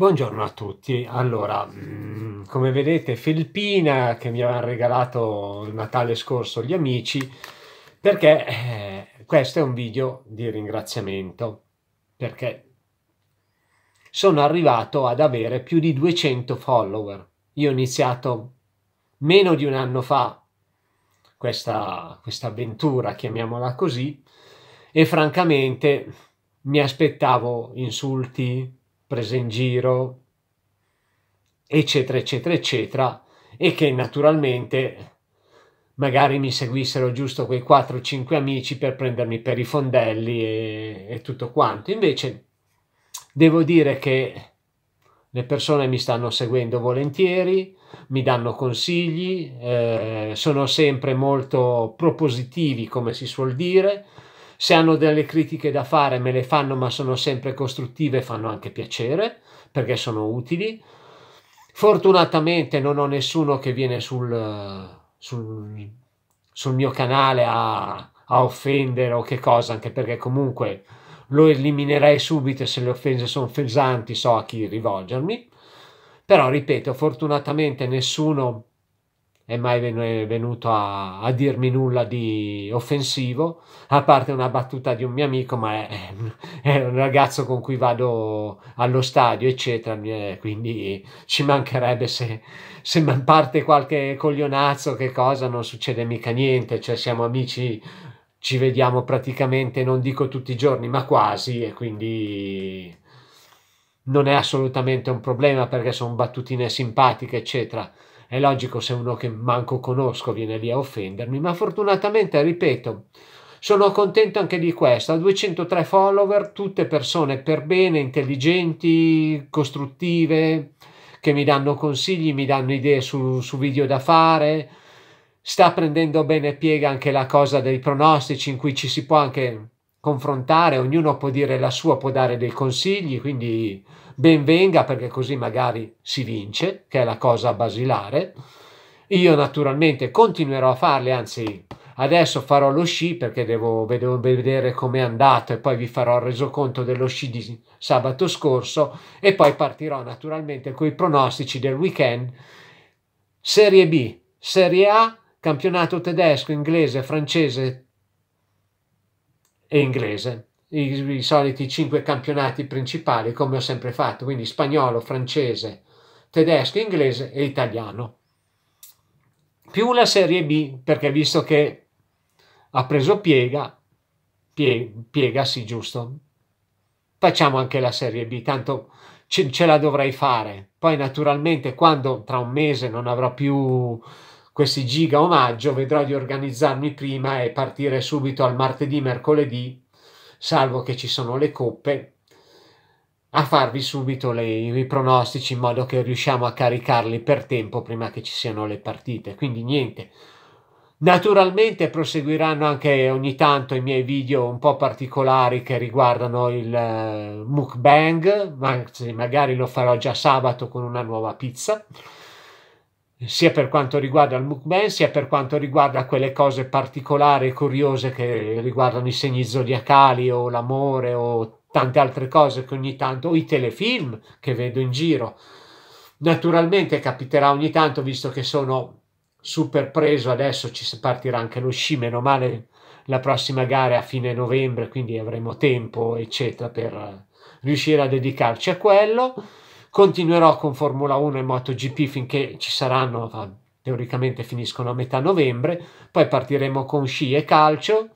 Buongiorno a tutti. Allora, mm, come vedete, felpina che mi ha regalato il Natale scorso gli amici, perché eh, questo è un video di ringraziamento, perché sono arrivato ad avere più di 200 follower. Io ho iniziato meno di un anno fa questa, questa avventura, chiamiamola così, e francamente mi aspettavo insulti, prese in giro, eccetera, eccetera, eccetera, e che naturalmente magari mi seguissero giusto quei 4-5 amici per prendermi per i fondelli e, e tutto quanto. Invece devo dire che le persone mi stanno seguendo volentieri, mi danno consigli, eh, sono sempre molto propositivi, come si suol dire, se hanno delle critiche da fare me le fanno, ma sono sempre costruttive e fanno anche piacere perché sono utili. Fortunatamente non ho nessuno che viene sul, sul, sul mio canale a, a offendere o che cosa, anche perché comunque lo eliminerei subito se le offese sono pesanti, so a chi rivolgermi. Però ripeto, fortunatamente nessuno è mai venuto a, a, dirmi nulla di offensivo, a parte una battuta di un mio amico, ma è, è un ragazzo con cui vado allo stadio, eccetera, quindi ci mancherebbe se, se parte qualche coglionazzo, che cosa, non succede mica niente, cioè siamo amici, ci vediamo praticamente, non dico tutti i giorni, ma quasi, e quindi... Non è assolutamente un problema perché sono battutine simpatiche, eccetera è logico se uno che manco conosco viene lì a offendermi, ma fortunatamente, ripeto, sono contento anche di questo. A 203 follower, tutte persone per bene, intelligenti, costruttive, che mi danno consigli, mi danno idee su, su video da fare. Sta prendendo bene piega anche la cosa dei pronostici, in cui ci si può anche confrontare, ognuno può dire la sua, può dare dei consigli, quindi ben venga perché così magari si vince, che è la cosa basilare. Io naturalmente continuerò a farle, anzi adesso farò lo sci perché devo, devo vedere com'è andato e poi vi farò il resoconto dello sci di sabato scorso e poi partirò naturalmente con i pronostici del weekend Serie B, Serie A, campionato tedesco, inglese, francese, e inglese. I, I, soliti cinque campionati principali, come ho sempre fatto, quindi spagnolo, francese, tedesco, inglese e italiano. Più la Serie B, perché visto che ha preso piega, pie, piega sì, giusto. Facciamo anche la Serie B, tanto ce, ce la dovrei fare. Poi naturalmente quando tra un mese non avrò più questi giga omaggio, vedrò di organizzarmi prima e partire subito al martedì, mercoledì, salvo che ci sono le coppe, a farvi subito le, i pronostici in modo che riusciamo a caricarli per tempo prima che ci siano le partite. Quindi niente. Naturalmente proseguiranno anche ogni tanto i miei video un po' particolari che riguardano il uh, mukbang, anzi magari lo farò già sabato con una nuova pizza sia per quanto riguarda il mukbang, sia per quanto riguarda quelle cose particolari e curiose che riguardano i segni zodiacali o l'amore o tante altre cose che ogni tanto, o i telefilm che vedo in giro. Naturalmente capiterà ogni tanto, visto che sono super preso adesso, ci partirà anche lo sci, meno male la prossima gara è a fine novembre, quindi avremo tempo, eccetera, per riuscire a dedicarci a quello. Continuerò con Formula 1 e MotoGP finché ci saranno, teoricamente finiscono a metà novembre, poi partiremo con sci e calcio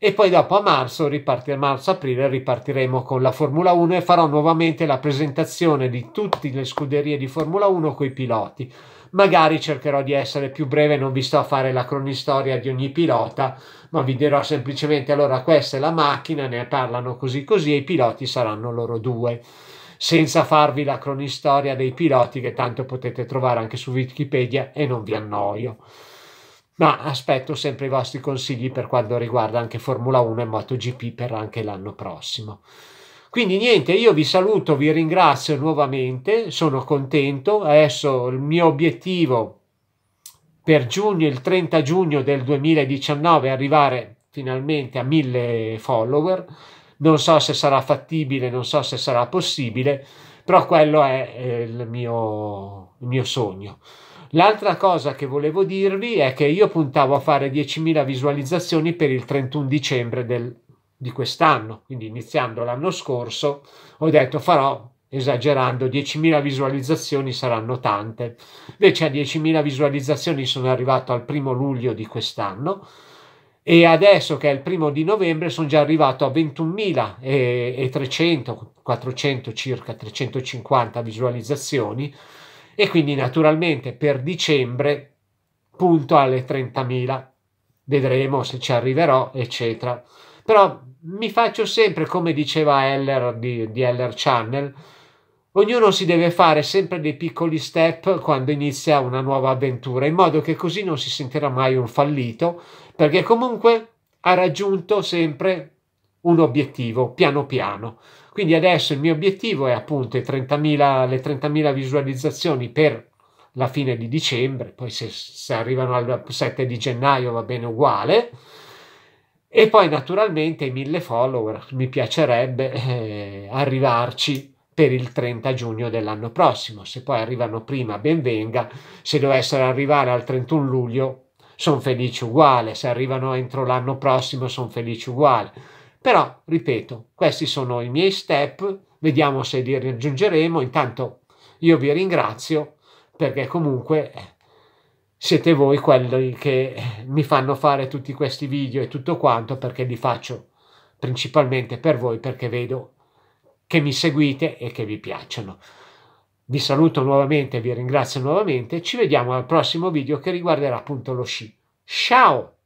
e poi dopo a marzo, riparti, marzo-aprile ripartiremo con la Formula 1 e farò nuovamente la presentazione di tutte le scuderie di Formula 1 con i piloti. Magari cercherò di essere più breve, non vi sto a fare la cronistoria di ogni pilota, ma vi dirò semplicemente allora questa è la macchina, ne parlano così così e i piloti saranno loro due senza farvi la cronistoria dei piloti che tanto potete trovare anche su Wikipedia e non vi annoio. Ma aspetto sempre i vostri consigli per quanto riguarda anche Formula 1 e MotoGP per anche l'anno prossimo. Quindi niente, io vi saluto, vi ringrazio nuovamente, sono contento. Adesso il mio obiettivo per giugno, il 30 giugno del 2019, è arrivare finalmente a 1000 follower non so se sarà fattibile, non so se sarà possibile, però quello è il, mio, il mio sogno. L'altra cosa che volevo dirvi è che io puntavo a fare 10.000 visualizzazioni per il 31 dicembre del, di quest'anno, quindi iniziando l'anno scorso ho detto farò esagerando 10.000 visualizzazioni saranno tante, invece a 10.000 visualizzazioni sono arrivato al primo luglio di quest'anno e adesso che è il primo di novembre sono già arrivato a 21.300, 400 circa 350 visualizzazioni e quindi naturalmente per dicembre punto alle 30.000, vedremo se ci arriverò eccetera. Però mi faccio sempre come diceva Heller di, di Heller Channel, Ognuno si deve fare sempre dei piccoli step quando inizia una nuova avventura, in modo che così non si sentirà mai un fallito, perché comunque ha raggiunto sempre un obiettivo piano piano. Quindi adesso il mio obiettivo è appunto 30.000, le 30.000 visualizzazioni per la fine di dicembre, poi se, se arrivano al 7 di gennaio va bene uguale. E poi naturalmente i 1.000 follower mi piacerebbe eh, arrivarci per il 30 giugno dell'anno prossimo. Se poi arrivano prima, ben venga. Se dovessero arrivare al 31 luglio, sono felice uguale. Se arrivano entro l'anno prossimo, sono felice uguale. Però, ripeto, questi sono i miei step, vediamo se li raggiungeremo. Intanto io vi ringrazio perché comunque eh, siete voi quelli che eh, mi fanno fare tutti questi video e tutto quanto perché li faccio principalmente per voi perché vedo che mi seguite e che vi piacciono. Vi saluto nuovamente, vi ringrazio nuovamente, ci vediamo al prossimo video che riguarderà appunto lo sci. Ciao!